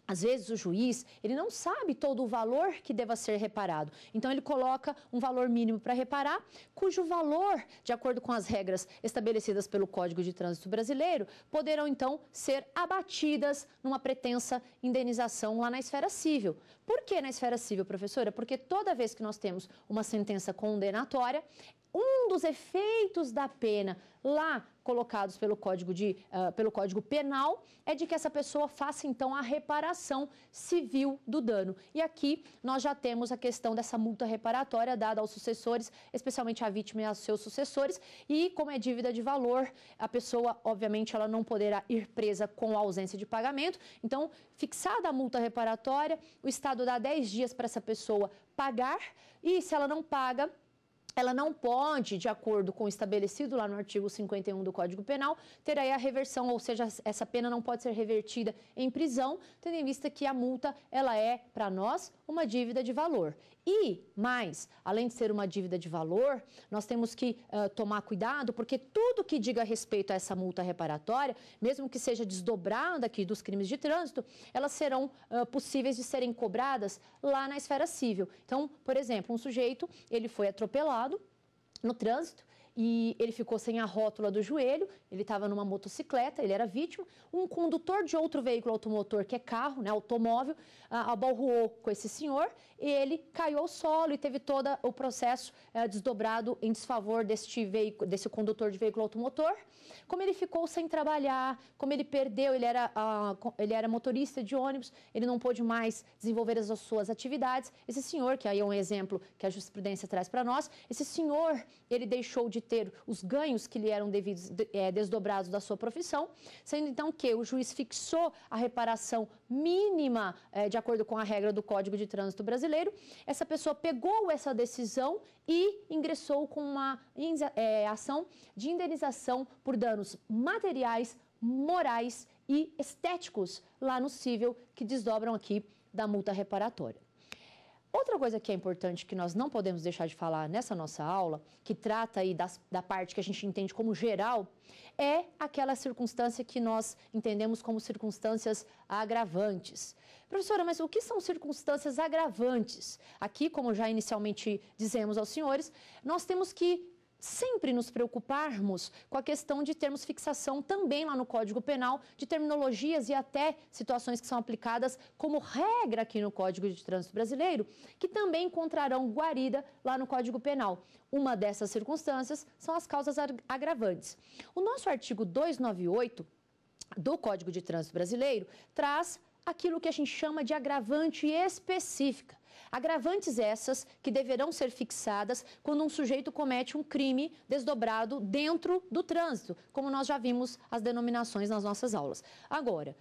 Às vezes o juiz, ele não sabe todo o valor que deva ser reparado. Então ele coloca um valor mínimo para reparar, cujo valor, de acordo com as regras estabelecidas pelo Código de Trânsito Brasileiro, poderão então ser abatidas numa pretensa indenização lá na esfera civil. Por que na esfera civil, professora? Porque toda vez que nós temos uma sentença condenatória, um dos efeitos da pena lá colocados pelo Código, de, uh, pelo Código Penal é de que essa pessoa faça então a reparação civil do dano. E aqui nós já temos a questão dessa multa reparatória dada aos sucessores, especialmente à vítima e aos seus sucessores, e como é dívida de valor, a pessoa obviamente ela não poderá ir presa com a ausência de pagamento. Então, fixada a multa reparatória, o Estado dá 10 dias para essa pessoa pagar e se ela não paga, ela não pode, de acordo com o estabelecido lá no artigo 51 do Código Penal, ter aí a reversão, ou seja, essa pena não pode ser revertida em prisão, tendo em vista que a multa, ela é, para nós, uma dívida de valor. E, mais, além de ser uma dívida de valor, nós temos que uh, tomar cuidado, porque tudo que diga respeito a essa multa reparatória, mesmo que seja desdobrada aqui dos crimes de trânsito, elas serão uh, possíveis de serem cobradas lá na esfera civil. Então, por exemplo, um sujeito, ele foi atropelado, no trânsito e ele ficou sem a rótula do joelho, ele estava numa motocicleta, ele era vítima. Um condutor de outro veículo automotor, que é carro, né, automóvel, ah, abalruou com esse senhor e ele caiu ao solo e teve todo o processo é, desdobrado em desfavor deste veículo, desse condutor de veículo automotor. Como ele ficou sem trabalhar, como ele perdeu, ele era, ah, ele era motorista de ônibus, ele não pôde mais desenvolver as suas atividades. Esse senhor, que aí é um exemplo que a jurisprudência traz para nós, esse senhor, ele deixou de ter os ganhos que lhe eram devidos, é, desdobrados da sua profissão, sendo então que o juiz fixou a reparação mínima é, de acordo com a regra do Código de Trânsito Brasileiro. Essa pessoa pegou essa decisão e ingressou com uma é, ação de indenização por danos materiais, morais e estéticos lá no cível que desdobram aqui da multa reparatória. Outra coisa que é importante que nós não podemos deixar de falar nessa nossa aula, que trata aí das, da parte que a gente entende como geral, é aquela circunstância que nós entendemos como circunstâncias agravantes. Professora, mas o que são circunstâncias agravantes? Aqui, como já inicialmente dizemos aos senhores, nós temos que sempre nos preocuparmos com a questão de termos fixação também lá no Código Penal de terminologias e até situações que são aplicadas como regra aqui no Código de Trânsito Brasileiro, que também encontrarão guarida lá no Código Penal. Uma dessas circunstâncias são as causas agravantes. O nosso artigo 298 do Código de Trânsito Brasileiro traz aquilo que a gente chama de agravante específica. Agravantes essas que deverão ser fixadas quando um sujeito comete um crime desdobrado dentro do trânsito, como nós já vimos as denominações nas nossas aulas. Agora, o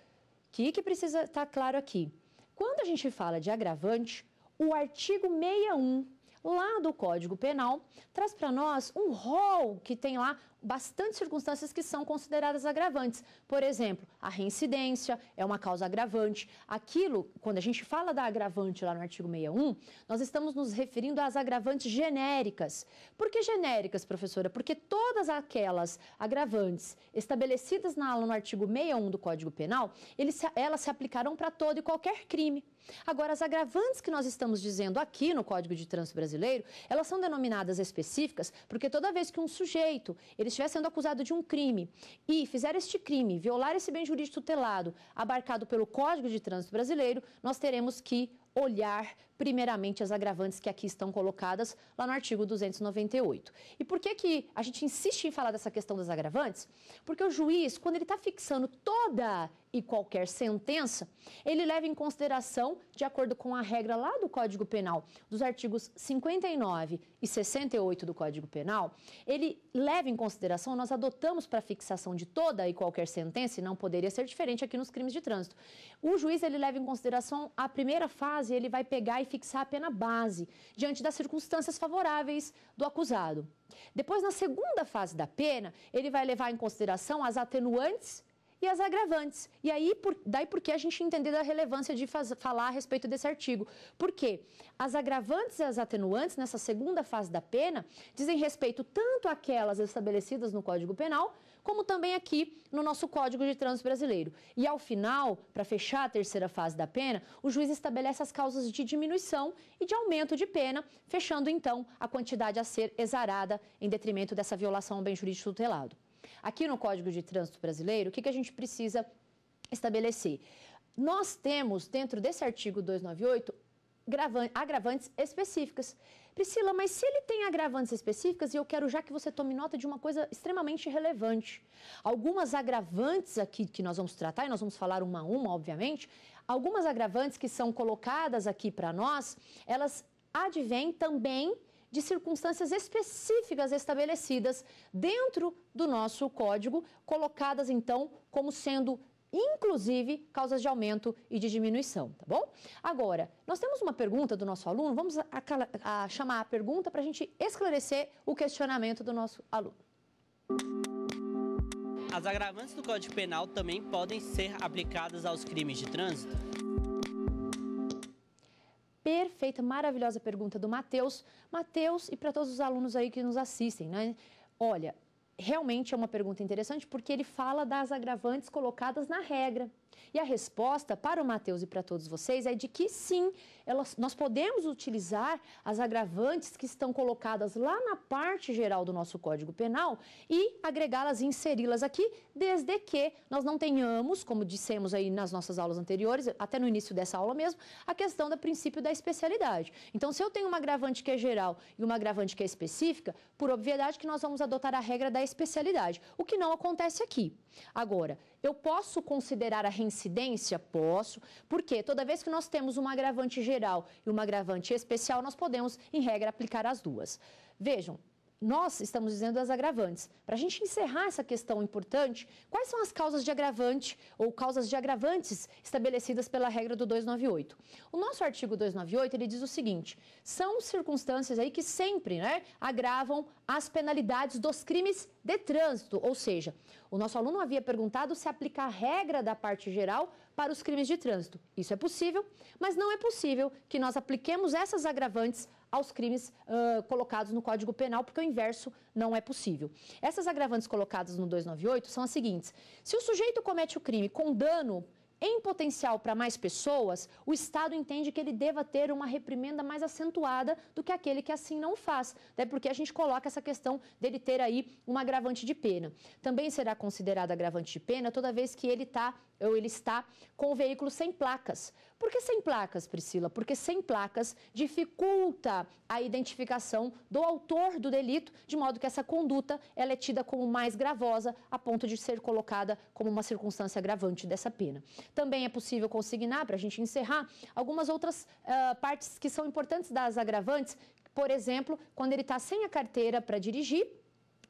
que, que precisa estar tá claro aqui? Quando a gente fala de agravante, o artigo 61 lá do Código Penal traz para nós um rol que tem lá bastante circunstâncias que são consideradas agravantes. Por exemplo, a reincidência é uma causa agravante. Aquilo, quando a gente fala da agravante lá no artigo 61, nós estamos nos referindo às agravantes genéricas. Por que genéricas, professora? Porque todas aquelas agravantes estabelecidas na aula no artigo 61 do Código Penal, eles, elas se aplicarão para todo e qualquer crime. Agora, as agravantes que nós estamos dizendo aqui no Código de Trânsito Brasileiro, elas são denominadas específicas porque toda vez que um sujeito ele estiver sendo acusado de um crime e fizer este crime, violar esse bem jurídico tutelado, abarcado pelo Código de Trânsito Brasileiro, nós teremos que olhar primeiramente as agravantes que aqui estão colocadas lá no artigo 298. E por que, que a gente insiste em falar dessa questão das agravantes? Porque o juiz, quando ele está fixando toda e qualquer sentença, ele leva em consideração, de acordo com a regra lá do Código Penal, dos artigos 59 e 68 do Código Penal, ele leva em consideração, nós adotamos para fixação de toda e qualquer sentença, e não poderia ser diferente aqui nos crimes de trânsito. O juiz, ele leva em consideração a primeira fase, ele vai pegar e fixar a pena base, diante das circunstâncias favoráveis do acusado. Depois, na segunda fase da pena, ele vai levar em consideração as atenuantes e as agravantes. E aí, por, daí porque a gente entender a relevância de faz, falar a respeito desse artigo. Por quê? As agravantes e as atenuantes, nessa segunda fase da pena, dizem respeito tanto àquelas estabelecidas no Código Penal, como também aqui no nosso Código de Trânsito Brasileiro. E ao final, para fechar a terceira fase da pena, o juiz estabelece as causas de diminuição e de aumento de pena, fechando então a quantidade a ser exarada em detrimento dessa violação ao bem jurídico tutelado. Aqui no Código de Trânsito Brasileiro, o que, que a gente precisa estabelecer? Nós temos, dentro desse artigo 298, agravantes específicas. Priscila, mas se ele tem agravantes específicas, e eu quero já que você tome nota de uma coisa extremamente relevante. Algumas agravantes aqui que nós vamos tratar, e nós vamos falar uma a uma, obviamente, algumas agravantes que são colocadas aqui para nós, elas advêm também de circunstâncias específicas estabelecidas dentro do nosso código, colocadas então como sendo inclusive causas de aumento e de diminuição, tá bom? Agora, nós temos uma pergunta do nosso aluno, vamos a, a, a chamar a pergunta para a gente esclarecer o questionamento do nosso aluno. As agravantes do Código Penal também podem ser aplicadas aos crimes de trânsito? perfeita, maravilhosa pergunta do Matheus. Matheus, e para todos os alunos aí que nos assistem, né? Olha, realmente é uma pergunta interessante porque ele fala das agravantes colocadas na regra. E a resposta para o Mateus e para todos vocês é de que sim, elas, nós podemos utilizar as agravantes que estão colocadas lá na parte geral do nosso Código Penal e agregá-las e inseri-las aqui, desde que nós não tenhamos, como dissemos aí nas nossas aulas anteriores, até no início dessa aula mesmo, a questão do princípio da especialidade. Então, se eu tenho uma agravante que é geral e uma agravante que é específica, por obviedade que nós vamos adotar a regra da especialidade, o que não acontece aqui. Agora, eu posso considerar a reincidência? Posso, porque toda vez que nós temos uma agravante geral e uma agravante especial, nós podemos, em regra, aplicar as duas. Vejam, nós estamos dizendo as agravantes. Para a gente encerrar essa questão importante, quais são as causas de agravante ou causas de agravantes estabelecidas pela regra do 298? O nosso artigo 298 ele diz o seguinte: são circunstâncias aí que sempre né, agravam as penalidades dos crimes de trânsito, ou seja, o nosso aluno havia perguntado se aplicar a regra da parte geral para os crimes de trânsito. Isso é possível, mas não é possível que nós apliquemos essas agravantes aos crimes uh, colocados no Código Penal, porque o inverso não é possível. Essas agravantes colocadas no 298 são as seguintes: se o sujeito comete o crime com dano em potencial para mais pessoas, o Estado entende que ele deva ter uma reprimenda mais acentuada do que aquele que assim não faz, até porque a gente coloca essa questão dele ter aí uma agravante de pena. Também será considerada agravante de pena toda vez que ele está ou ele está com o veículo sem placas. Por que sem placas, Priscila? Porque sem placas dificulta a identificação do autor do delito, de modo que essa conduta ela é tida como mais gravosa, a ponto de ser colocada como uma circunstância agravante dessa pena. Também é possível consignar, para a gente encerrar, algumas outras uh, partes que são importantes das agravantes. Por exemplo, quando ele está sem a carteira para dirigir,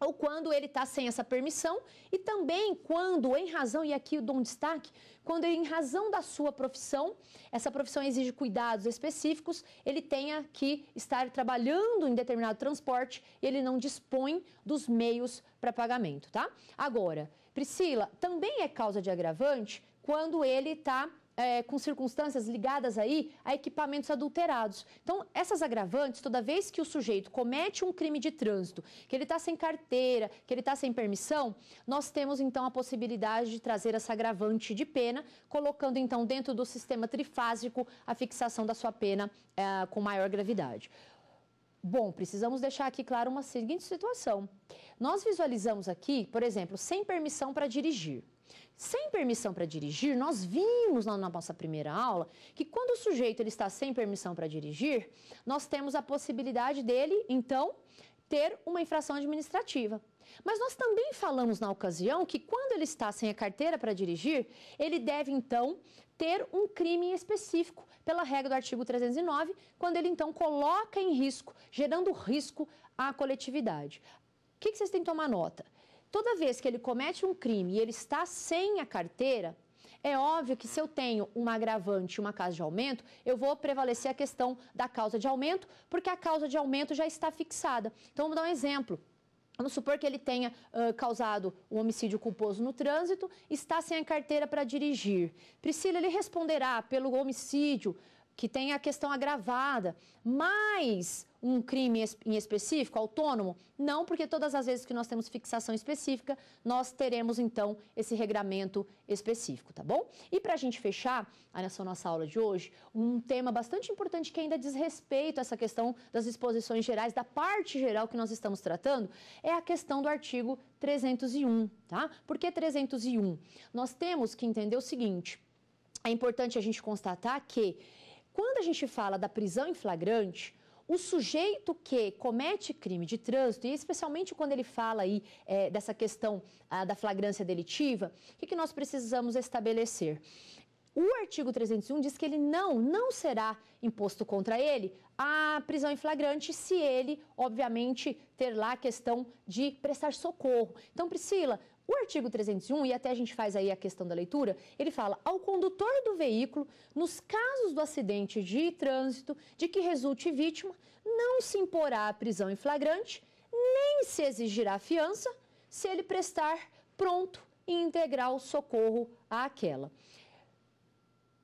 ou quando ele está sem essa permissão e também quando, em razão, e aqui eu dou um destaque, quando em razão da sua profissão, essa profissão exige cuidados específicos, ele tenha que estar trabalhando em determinado transporte e ele não dispõe dos meios para pagamento, tá? Agora, Priscila, também é causa de agravante quando ele está é, com circunstâncias ligadas aí a equipamentos adulterados. Então, essas agravantes, toda vez que o sujeito comete um crime de trânsito, que ele está sem carteira, que ele está sem permissão, nós temos então a possibilidade de trazer essa agravante de pena, colocando então dentro do sistema trifásico a fixação da sua pena é, com maior gravidade. Bom, precisamos deixar aqui claro uma seguinte situação. Nós visualizamos aqui, por exemplo, sem permissão para dirigir sem permissão para dirigir, nós vimos na nossa primeira aula que quando o sujeito ele está sem permissão para dirigir, nós temos a possibilidade dele, então, ter uma infração administrativa. Mas nós também falamos na ocasião que quando ele está sem a carteira para dirigir, ele deve então ter um crime específico pela regra do artigo 309, quando ele então coloca em risco, gerando risco à coletividade. O que, que vocês têm que tomar nota? Toda vez que ele comete um crime e ele está sem a carteira, é óbvio que se eu tenho uma agravante e uma causa de aumento, eu vou prevalecer a questão da causa de aumento, porque a causa de aumento já está fixada. Então, vamos dar um exemplo. Vamos supor que ele tenha uh, causado um homicídio culposo no trânsito, está sem a carteira para dirigir. Priscila, ele responderá pelo homicídio que tem a questão agravada, mais um crime em específico, autônomo? Não, porque todas as vezes que nós temos fixação específica, nós teremos então esse regramento específico, tá bom? E para a gente fechar essa nossa aula de hoje, um tema bastante importante que ainda diz respeito a essa questão das disposições gerais, da parte geral que nós estamos tratando, é a questão do artigo 301, tá? Por que 301? Nós temos que entender o seguinte: é importante a gente constatar que quando a gente fala da prisão em flagrante, o sujeito que comete crime de trânsito, e especialmente quando ele fala aí é, dessa questão ah, da flagrância delitiva, o que, que nós precisamos estabelecer? O artigo 301 diz que ele não, não será imposto contra ele a prisão em flagrante se ele, obviamente, ter lá a questão de prestar socorro. Então, Priscila, o artigo 301, e até a gente faz aí a questão da leitura, ele fala ao condutor do veículo, nos casos do acidente de trânsito de que resulte vítima, não se imporá a prisão em flagrante, nem se exigirá fiança, se ele prestar pronto e integral socorro àquela.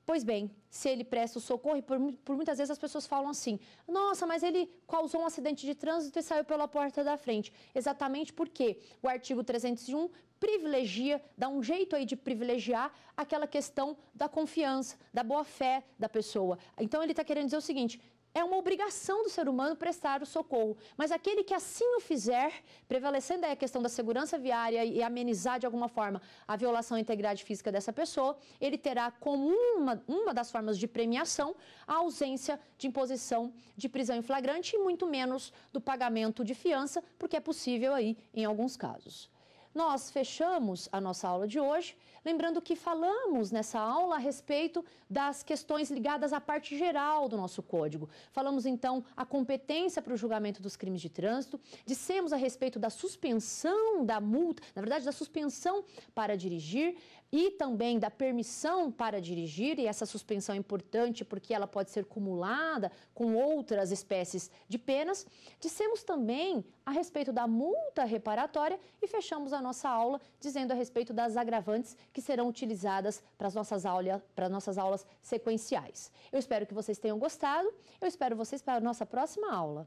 Pois bem, se ele presta o socorro, e por, por, muitas vezes as pessoas falam assim: nossa, mas ele causou um acidente de trânsito e saiu pela porta da frente. Exatamente porque o artigo 301 privilegia, dá um jeito aí de privilegiar aquela questão da confiança, da boa fé da pessoa. Então ele está querendo dizer o seguinte: é uma obrigação do ser humano prestar o socorro. Mas aquele que assim o fizer, prevalecendo aí a questão da segurança viária e amenizar de alguma forma a violação à integridade física dessa pessoa, ele terá como uma, uma das formas de premiação a ausência de imposição de prisão em flagrante e muito menos do pagamento de fiança, porque é possível aí em alguns casos. Nós fechamos a nossa aula de hoje, lembrando que falamos nessa aula a respeito das questões ligadas à parte geral do nosso código. Falamos então a competência para o julgamento dos crimes de trânsito, dissemos a respeito da suspensão da multa, na verdade, da suspensão para dirigir, e também da permissão para dirigir, e essa suspensão é importante porque ela pode ser cumulada com outras espécies de penas. Dissemos também a respeito da multa reparatória e fechamos a nossa aula dizendo a respeito das agravantes que serão utilizadas para as nossas, aula, para as nossas aulas sequenciais. Eu espero que vocês tenham gostado, eu espero vocês para a nossa próxima aula.